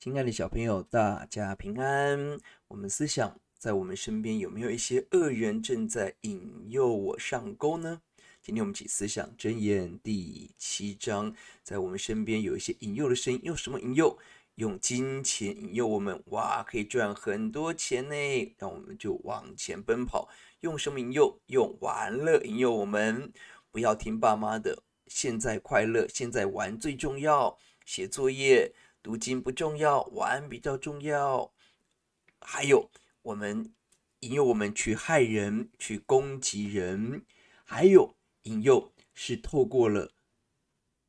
亲爱的小朋友，大家平安。我们思想在我们身边有没有一些恶人正在引诱我上钩呢？今天我们起思想箴言第七章，在我们身边有一些引诱的声音，用什么引诱？用金钱引诱我们，哇，可以赚很多钱呢。让我们就往前奔跑。用什么引诱？用玩乐引诱我们，不要听爸妈的，现在快乐，现在玩最重要，写作业。如今不重要，玩比较重要。还有，我们引诱我们去害人，去攻击人。还有引诱是透过了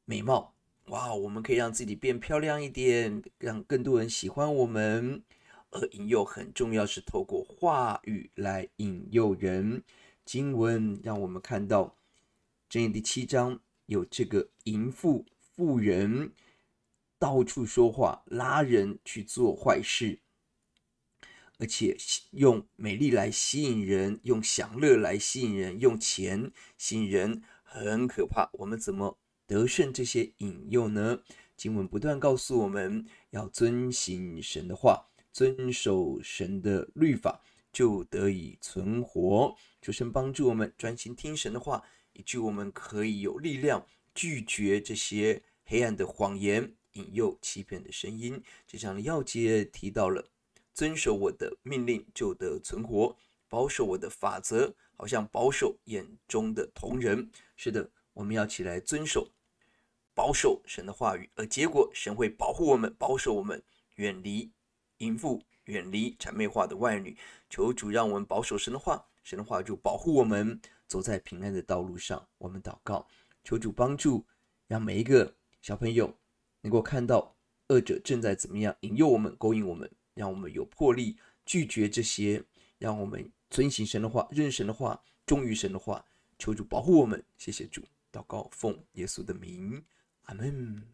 美貌，哇，我们可以让自己变漂亮一点，让更多人喜欢我们。而引诱很重要，是透过话语来引诱人。经文让我们看到，正言第七章有这个淫妇妇人。到处说话，拉人去做坏事，而且用美丽来吸引人，用享乐来吸引人，用钱吸引人，很可怕。我们怎么得胜这些引诱呢？经文不断告诉我们，要遵行神的话，遵守神的律法，就得以存活。主神帮助我们专心听神的话，以致我们可以有力量拒绝这些黑暗的谎言。引诱欺骗的声音。这像要节提到了，遵守我的命令就得存活，保守我的法则，好像保守眼中的瞳人。是的，我们要起来遵守，保守神的话语，而结果神会保护我们，保守我们，远离淫妇，远离谄媚化的外女。求主让我们保守神的话，神的话就保护我们，走在平安的道路上。我们祷告，求主帮助，让每一个小朋友。能够看到，恶者正在怎么样引诱我们、勾引我们，让我们有魄力拒绝这些，让我们遵行神的话、认神的话、忠于神的话。求主保护我们，谢谢主，祷告，奉耶稣的名，阿门。